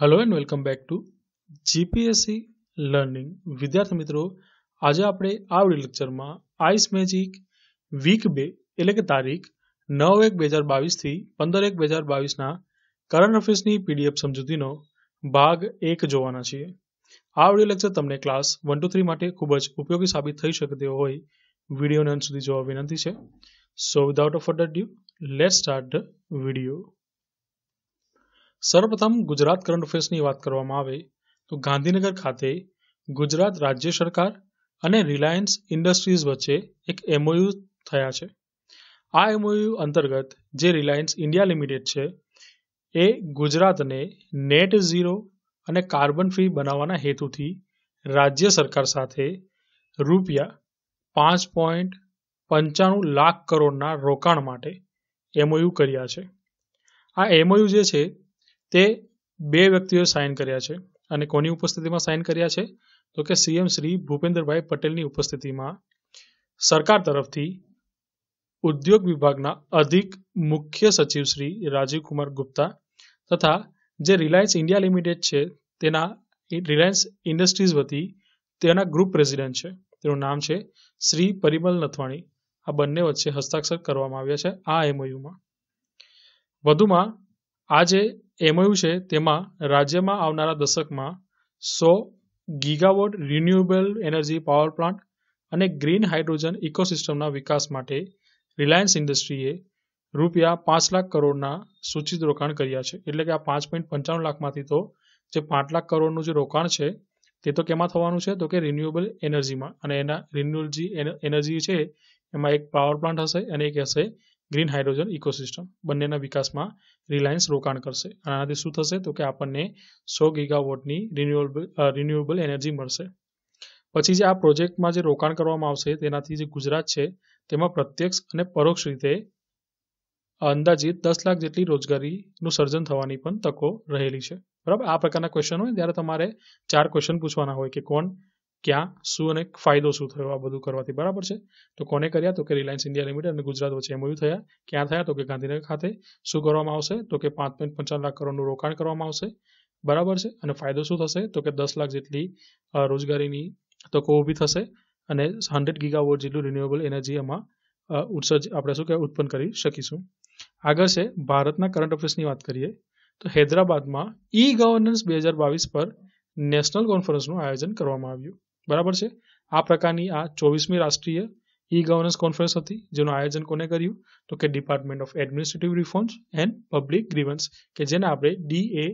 Hello and welcome back to GPSC learning વિદ્યાર્થી મિત્રો આજે આપણે આ વિડિયો લેક્ચરમાં આઈસ મેજિક વીક બે એટલે કે તારીખ નવ એક બે હજાર બાવીસથી પંદર એક બે હજાર બાવીસના કરંટ અફેર્સની પીડીએફ સમજૂતીનો ભાગ એક જોવાના છીએ આ વિડિયો લેક્ચર તમને ક્લાસ વન ટુ થ્રી માટે ખૂબ જ ઉપયોગી સાબિત થઈ શકે તેવો હોય વિડીયોને અંત સુધી જોવા વિનંતી છે so without a further due let start the video સર્વપ્રથમ ગુજરાત કરંટ અફેર્સની વાત કરવામાં આવે તો ગાંધીનગર ખાતે ગુજરાત રાજ્ય સરકાર અને રિલાયન્સ ઇન્ડસ્ટ્રીઝ વચ્ચે એક એમઓયુ થયા છે આ એમઓયુ અંતર્ગત જે રિલાયન્સ ઇન્ડિયા લિમિટેડ છે એ ગુજરાતને નેટ ઝીરો અને કાર્બન ફ્રી બનાવવાના હેતુથી રાજ્ય સરકાર સાથે રૂપિયા પાંચ પોઈન્ટ પંચાણું લાખ કરોડના રોકાણ માટે એમઓયુ કર્યા છે આ એમઓયુ જે છે તે બે વ્યક્તિઓએ સાઇન કર્યા છે અને કોની ઉપસ્થિતિમાં સાઇન કર્યા છે તો કે સીએમ શ્રી ભૂપેન્દ્રભાઈ પટેલની ઉપસ્થિતિમાં સરકાર તરફથી ઉદ્યોગ વિભાગના અધિક મુખ્ય સચિવ શ્રી રાજીવકુમાર ગુપ્તા તથા જે રિલાયન્સ ઇન્ડિયા લિમિટેડ છે તેના રિલાયન્સ ઇન્ડસ્ટ્રીઝ વતી તેના ગ્રુપ પ્રેસિડેન્ટ છે તેનું નામ છે શ્રી પરિમલ નથવાણી આ બંને વચ્ચે હસ્તાક્ષર કરવામાં આવ્યા છે આ એમઓયુમાં વધુમાં આજે એમઓયુ છે તેમાં રાજ્યમાં આવનારા દશકમાં સો gigawatt renewable energy power plant અને ગ્રીન હાઇડ્રોજન ઇકોસિસ્ટમના વિકાસ માટે રિલાયન્સ ઇન્ડસ્ટ્રીએ રૂપિયા પાંચ લાખ કરોડના સૂચિત રોકાણ કર્યા છે એટલે કે આ પાંચ પોઈન્ટ પંચાણું લાખમાંથી તો જે પાંચ લાખ કરોડનું જે રોકાણ છે તે તો કેમાં થવાનું છે તો કે રિન્યુએબલ એનર્જીમાં અને એના રિન્યુએબલ એનર્જી છે એમાં એક પાવર પ્લાન્ટ હશે અને એક હશે ગ્રીન હાઇડ્રોજન ઇકોસિસ્ટમ બંનેના વિકાસમાં રિલાયન્સ રોકાણ કરશે આનાથી શું થશે તો કે આપણને સો ગીગાવોટની રિન્યુએબલ રિન્યુએબલ એનર્જી મળશે પછી જે આ પ્રોજેક્ટમાં જે રોકાણ કરવામાં આવશે તેનાથી જે ગુજરાત છે તેમાં પ્રત્યક્ષ અને પરોક્ષ રીતે અંદાજિત દસ લાખ જેટલી રોજગારીનું સર્જન થવાની પણ તકો રહેલી છે બરાબર આ પ્રકારના ક્વેશ્ચન હોય ત્યારે તમારે ચાર ક્વેશ્ચન પૂછવાના હોય કે કોણ ક્યાં શું અને ફાયદો શું થયો આ બધું કરવાથી બરાબર છે તો કોને કર્યા તો કે રિલાયન્સ ઇન્ડિયા લિમિટેડ અને ગુજરાત વચ્ચે એમઓયુ થયા ક્યાં થયા તો કે ગાંધીનગર ખાતે શું કરવામાં આવશે તો કે પાંચ પોઈન્ટ પંચાવન લાખ કરોડનું રોકાણ કરવામાં આવશે બરાબર છે અને ફાયદો શું થશે તો કે દસ લાખ જેટલી રોજગારીની તકો ઊભી થશે અને હંડ્રેડ ગીગાવોટ જેટલું રિન્યુએબલ એનર્જી એમાં ઉત્સર્જ આપણે શું કે ઉત્પન્ન કરી શકીશું આગળ છે ભારતના કરંટ અફેર્સની વાત કરીએ તો હૈદરાબાદમાં ઈ ગવર્નન્સ બે હજાર બાવીસ પર નેશનલ કોન્ફરન્સનું આયોજન કરવામાં આવ્યું બરાબર છે આ પ્રકારની આ ચોવીસમી રાષ્ટ્રીય ઈ ગવર્નન્સ કોન્ફરન્સ હતી જેનું આયોજન કોને કર્યું તો કે department of administrative reforms and public grievance કે જેને આપણે ડીએ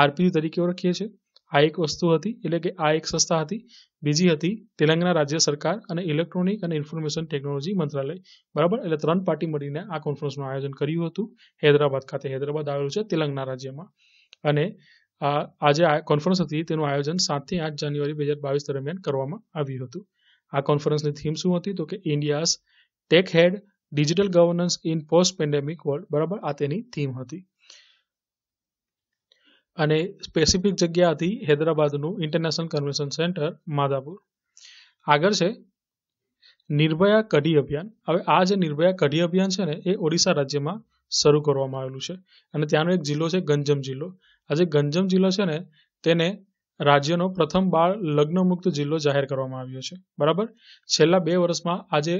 આરપી તરીકે ઓળખીએ છીએ આ એક વસ્તુ હતી એટલે કે આ એક સંસ્થા હતી બીજી હતી તેલંગાણા રાજ્ય સરકાર અને ઇલેક્ટ્રોનિક અને ઇન્ફોર્મેશન ટેકનોલોજી મંત્રાલય બરાબર એટલે ત્રણ પાર્ટી મળીને આ કોન્ફરન્સનું આયોજન કર્યું હતું હૈદરાબાદ ખાતે હૈદરાબાદ આવેલું છે તેલંગાણા રાજ્યમાં અને આ જે કોન્ફરન્સ હતી તેનું આયોજન સાતથી આઠ જાન્યુઆરી બે હજાર બાવીસ દરમિયાન કરવામાં આવ્યું હતું આ કોન્ફરન્સની થીમ શું હતી તો કે India's techade digital governance in post pandemic world બરાબર આ તેની થીમ હતી અને સ્પેસિફિક જગ્યા હતી હૈદરાબાદનું ઇન્ટરનેશનલ કન્વેન્શન સેન્ટર માધાપુર આગળ છે નિર્ભયા કઢી અભિયાન હવે આ જે નિર્ભયા કઢી અભિયાન છે ને એ ઓડિશા રાજ્યમાં શરૂ કરવામાં આવેલું છે અને ત્યાંનો એક જિલ્લો છે ગંજમ જિલ્લો આજે ગંજમ જિલ્લો છે ને તેને રાજ્યનો પ્રથમ બાળ લગ્નમુક્ત જિલ્લો જાહેર કરવામાં આવ્યો છે બરાબર છેલ્લા બે વર્ષમાં આજે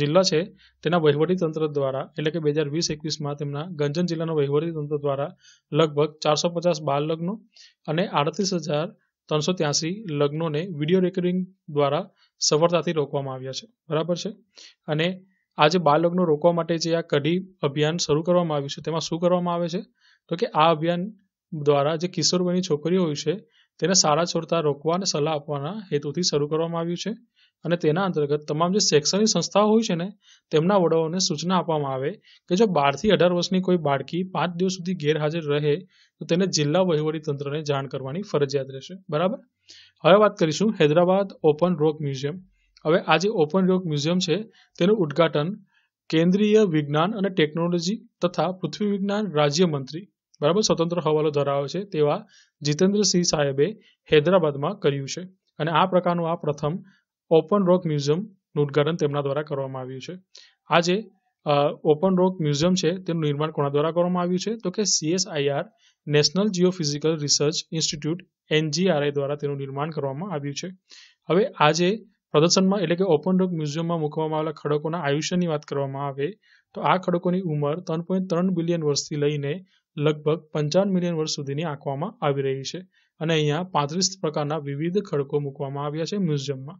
જિલ્લા છે તેના વહીવટીતંત્ર દ્વારા એટલે કે બે હજાર વીસ એકવીસમાં તેમના ગંજમ જિલ્લાના વહીવટીતંત્ર દ્વારા લગભગ ચારસો પચાસ બાળ લગ્નો અને આડત્રીસ હજાર ત્રણસો ત્યાસી લગ્નોને વિડીયો રેકોર્ડિંગ દ્વારા સફળતાથી રોકવામાં આવ્યા છે બરાબર છે અને આજે જે બાળ લગ્નો રોકવા માટે જે આ કઢી અભિયાન શરૂ કરવામાં આવ્યું છે તેમાં શું કરવામાં આવે છે તો કે આ અભિયાન દ્વારા જે કિશોરવયની છોકરીઓ હોય છે તેને સારા છોડતા રોકવા અને સલાહ આપવાના હેતુથી શરૂ કરવામાં આવ્યું છે અને તેના અંતર્ગત તમામ જે શૈક્ષણિક સંસ્થાઓ હોય છે ને તેમના વડાઓને સૂચના આપવામાં આવે કે જો બારથી અઢાર વર્ષની કોઈ બાળકી પાંચ દિવસ સુધી ગેરહાજર રહે તો તેને જિલ્લા વહીવટીતંત્રને જાણ કરવાની ફરજિયાત રહેશે બરાબર હવે વાત કરીશું હૈદરાબાદ ઓપન રોક મ્યુઝિયમ હવે આ જે ઓપન રોક મ્યુઝિયમ છે તેનું ઉદ્ઘાટન કેન્દ્રીય વિજ્ઞાન અને ટેકનોલોજી તથા પૃથ્વી વિજ્ઞાન રાજ્યમંત્રી બરાબર સ્વતંત્ર હવાલો ધરાવે છે તેવા જીતેન્દ્રસિંહ સાહેબે હૈદરાબાદમાં કર્યું છે અને આ પ્રકારનું આ પ્રથમ ઓપન રોક મ્યુઝિયમનું ઉદ્ઘાટન તેમના દ્વારા કરવામાં આવ્યું છે આજે ઓપન રોક મ્યુઝિયમ છે તેનું નિર્માણ કોના દ્વારા કરવામાં આવ્યું છે તો કે CSIR national geophysical research institute NGRI દ્વારા તેનું નિર્માણ કરવામાં આવ્યું છે હવે આજે પ્રદર્શનમાં એટલે કે ઓપન રોક મ્યુઝિયમમાં મૂકવામાં આવેલા ખડકોના આયુષ્યની વાત કરવામાં આવે તો આ ખડકોની ઉંમર ત્રણ પોઈન્ટ ત્રણ બિલિયન વર્ષથી લઈને લગભગ પંચાવન મિલિયન વર્ષ સુધીની આંકવામાં આવી રહી છે અને અહીંયા પાંત્રીસ પ્રકારના વિવિધ ખડકો મૂકવામાં આવ્યા છે મ્યુઝિયમમાં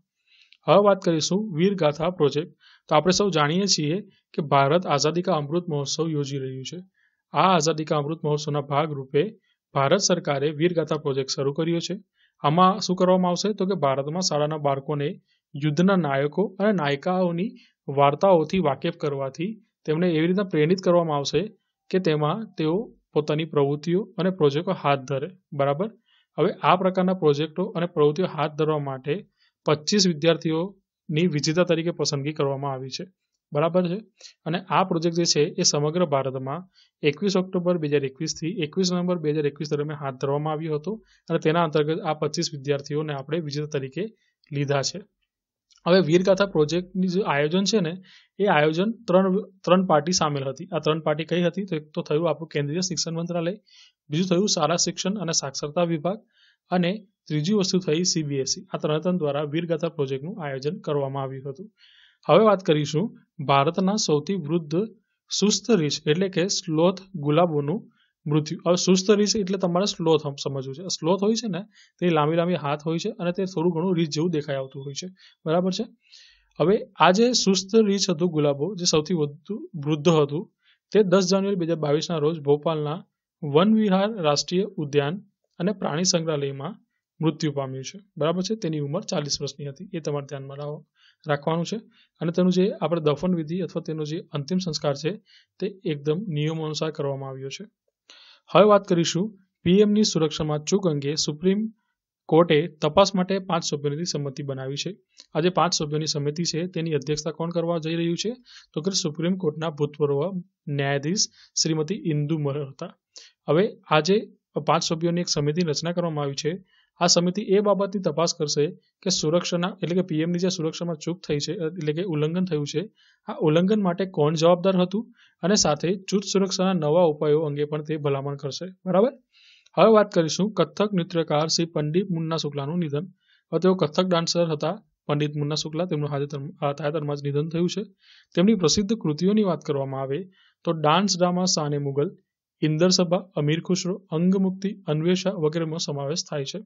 હવે વાત કરીશું વીરગાથા પ્રોજેક્ટ તો આપણે સૌ જાણીએ છીએ કે ભારત આઝાદી કા અમૃત મહોત્સવ યોજી રહ્યું છે આ આઝાદી કા અમૃત મહોત્સવના ભાગરૂપે ભારત સરકારે વીરગાથા પ્રોજેક્ટ શરૂ કર્યો છે આમાં શું કરવામાં આવશે તો કે ભારતમાં શાળાના બાળકોને યુદ્ધના નાયકો અને નાયિકાઓની વાર્તાઓથી વાકેફ કરવાથી તેમને એવી રીતના પ્રેરિત કરવામાં આવશે કે તેમાં તેઓ પોતાની પ્રવૃત્તિઓ અને પ્રોજેક્ટો હાથ ધરે બરાબર હવે આ પ્રકારના પ્રોજેક્ટો અને પ્રવૃત્તિઓ હાથ ધરવા માટે પચીસ વિદ્યાર્થીઓની વિજેતા તરીકે પસંદગી કરવામાં આવી છે બરાબર છે અને આ પ્રોજેક્ટ જે છે એ સમગ્ર ભારતમાં એકવીસ ઓક્ટોબર બે હજાર એકવીસથી એકવીસ નવેમ્બર બે હજાર એકવીસ દરમિયાન હાથ ધરવામાં આવ્યો હતો અને તેના અંતર્ગત આ પચીસ વિદ્યાર્થીઓને આપણે વિજેતા તરીકે લીધા છે હવે વીરગાથા પ્રોજેક્ટની જે આયોજન છે ને એ આયોજન ત્રણ ત્રણ પાર્ટી સામેલ હતી આ ત્રણ પાર્ટી કઈ હતી તો એક તો થયું આપણું કેન્દ્રીય શિક્ષણ મંત્રાલય બીજું થયું શાળા શિક્ષણ અને સાક્ષરતા વિભાગ અને ત્રીજી વસ્તુ થઈ સીબીએસઈ e. આ ત્રણ ત્રણ દ્વારા વીરગાથા પ્રોજેક્ટનું આયોજન કરવામાં આવ્યું હતું હવે વાત કરીશું ભારતના સૌથી વૃદ્ધ સુસ્ત રીછ એટલે કે સ્લોથ ગુલાબોનું મૃત્યુ હવે સુસ્ત રીસ એટલે તમારે સ્લો સમજવું છે સ્લોથ હોય છે ને તે લાંબી લાંબી હાથ હોય છે અને તે થોડું ઘણું રીચ જેવું દેખાઈ આવતું હોય છે બરાબર છે હવે આ જે સુસ્ત રીચ હતું ગુલાબો જે સૌથી વધુ વૃદ્ધ હતું તે દસ જાન્યુઆરી બે હજાર બાવીસના રોજ ભોપાલના વન વિહાર રાષ્ટ્રીય ઉદ્યાન અને પ્રાણી સંગ્રહાલયમાં મૃત્યુ પામ્યું છે બરાબર છે તેની ઉંમર ચાલીસ વર્ષની હતી એ તમારે ધ્યાનમાં રાખો રાખવાનું છે અને તેનું જે આપણે દફન વિધિ અથવા તેનો જે અંતિમ સંસ્કાર છે તે એકદમ નિયમો અનુસાર કરવામાં આવ્યો છે હવે વાત કરીશું પીએમની સુરક્ષામાં ચૂક અંગે સુપ્રીમ કોર્ટે તપાસ માટે પાંચ સભ્યોની સમિતિ બનાવી છે આજે પાંચ સભ્યોની સમિતિ છે તેની અધ્યક્ષતા કોણ કરવા જઈ રહ્યું છે તો કે સુપ્રીમ કોર્ટના ભૂતપૂર્વ ન્યાયાધીશ શ્રીમતી ઇન્દુ મલ્હોત્રા હવે આજે પાંચ સભ્યોની એક સમિતિની રચના કરવામાં આવી છે આ સમિતિ એ બાબતની તપાસ કરશે કે સુરક્ષાના એટલે કે પીએમની જે સુરક્ષામાં ચૂક થઈ છે એટલે કે ઉલ્લંઘન થયું છે આ ઉલ્લંઘન માટે કોણ જવાબદાર હતું અને સાથે જૂથ સુરક્ષાના નવા ઉપાયો અંગે પણ તે ભલામણ કરશે બરાબર હવે વાત કરીશું કથક નૃત્યકાર શ્રી પંડિત મુન્ના શુક્લાનું નિધન હવે તેઓ કથક ડાન્સર હતા પંડિત મુન્ના શુક્લા તેમનું તાજેતરમાં જ નિધન થયું છે તેમની પ્રસિદ્ધ કૃતિઓની વાત કરવામાં આવે તો ડાન્સ ડ્રામા શાને મુગલ ઇન્દરસભા અમીર ખુશરો અંગમુક્તિ અન્વેષા વગેરેનો સમાવેશ થાય છે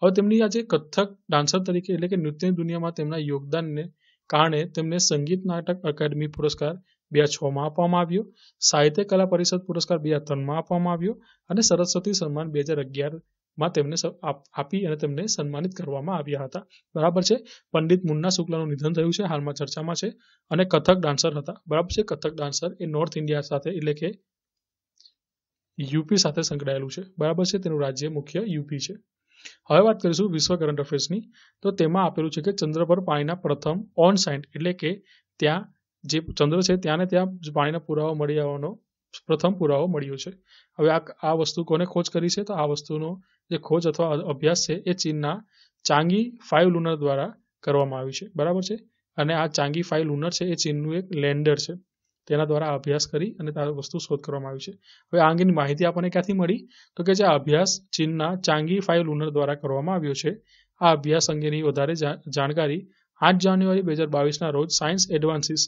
હવે તેમની આજે કથક ડાન્સર તરીકે એટલે કે નૃત્યની દુનિયામાં તેમના યોગદાનને કારણે તેમને સંગીત નાટક અકાદમી પુરસ્કાર બે હજાર છમાં આપવામાં આવ્યો સાહિત્ય કલા પરિષદ પુરસ્કાર બે હજાર ત્રણમાં આપવામાં આવ્યો અને સરસ્વતી સન્માન બે હજાર અગિયારમાં તેમને આપી અને તેમને સન્માનિત કરવામાં આવ્યા હતા બરાબર છે પંડિત મુન્ના શુક્લાનું નિધન થયું છે હાલમાં ચર્ચામાં છે અને કથક ડાન્સર હતા બરાબર છે કથક ડાન્સર એ નોર્થ ઇન્ડિયા સાથે એટલે કે યુપી સાથે સંકળાયેલું છે બરાબર છે તેનું રાજ્ય મુખ્ય યુપી છે હવે વાત કરીશું વિશ્વ કરંટ અફેર્સની તો તેમાં આપેલું છે કે ચંદ્ર પર પાણીના પ્રથમ ઓન સાઇટ એટલે કે ત્યાં જે ચંદ્ર છે ત્યાંને ત્યાં પાણીના પુરાવા મળી આવવાનો પ્રથમ પુરાવો મળ્યો છે હવે આ આ વસ્તુ કોને ખોજ કરી છે તો આ વસ્તુનો જે ખોજ અથવા અભ્યાસ છે એ ચીનના ચાંગી ફાઇવ લુનર દ્વારા કરવામાં આવી છે બરાબર છે અને આ ચાંગી ફાઇવ લુનર છે એ ચીનનું એક લેન્ડર છે તેના દ્વારા અભ્યાસ કરી અને આ વસ્તુ શોધ કરવામાં આવી છે હવે આ અંગેની માહિતી આપણને ક્યાંથી મળી તો કે જે અભ્યાસ ચીનના ચાંગી ફાઇવ લુનર દ્વારા કરવામાં આવ્યો છે આ અભ્યાસ અંગેની વધારે જાણકારી આઠ જાન્યુઆરી બે હજાર બાવીસના રોજ સાયન્સ એડવાન્સીસ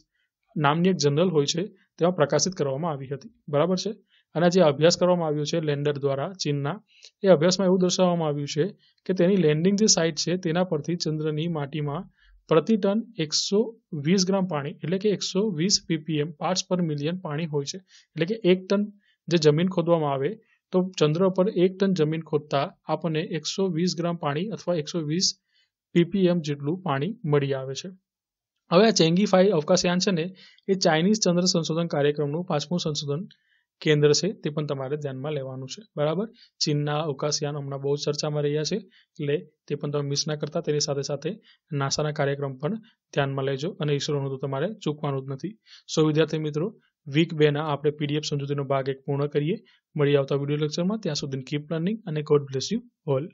નામની એક જનરલ હોય છે તેમાં પ્રકાશિત કરવામાં આવી હતી બરાબર છે અને જે અભ્યાસ કરવામાં આવ્યો છે લેન્ડર દ્વારા ચીનના એ અભ્યાસમાં એવું દર્શાવવામાં આવ્યું છે કે તેની લેન્ડિંગ જે સાઇટ છે તેના પરથી ચંદ્રની માટીમાં પ્રતિ ટન એકસો વીસ ગ્રામ પાણી એટલે કે એકસો વીસ પીપીએમ પાર્ટ્સ પર મિલિયન પાણી હોય છે એટલે કે એક ટન જે જમીન ખોદવામાં આવે તો ચંદ્ર પર એક ટન જમીન ખોદતા આપણને એકસો વીસ ગ્રામ પાણી અથવા એકસો વીસ પીપીએમ જેટલું પાણી મળી આવે છે હવે આ ચેંગી ફાઈ અવકાશયાન છે ને એ ચાઇનીઝ ચંદ્ર સંશોધન કાર્યક્રમનું પાંચમું સંશોધન કેન્દ્ર છે તે પણ તમારે ધ્યાનમાં લેવાનું છે બરાબર ચીનના અવકાશયાન હમણાં બહુ ચર્ચામાં રહ્યા છે એટલે તે પણ તમે મિસ ના કરતા તેની સાથે સાથે નાસાના કાર્યક્રમ પણ ધ્યાનમાં લેજો અને ઈસરોનું તો તમારે ચૂકવાનું જ નથી સો વિદ્યાર્થી મિત્રો વીક બેના આપણે પીડીએફ સમજૂતીનો ભાગ એક પૂર્ણ કરીએ મળી આવતા વિડીયો લેક્ચરમાં ત્યાં સુધી કીપ લર્નિંગ અને ગોડ બ્લેસ યુ ઓલ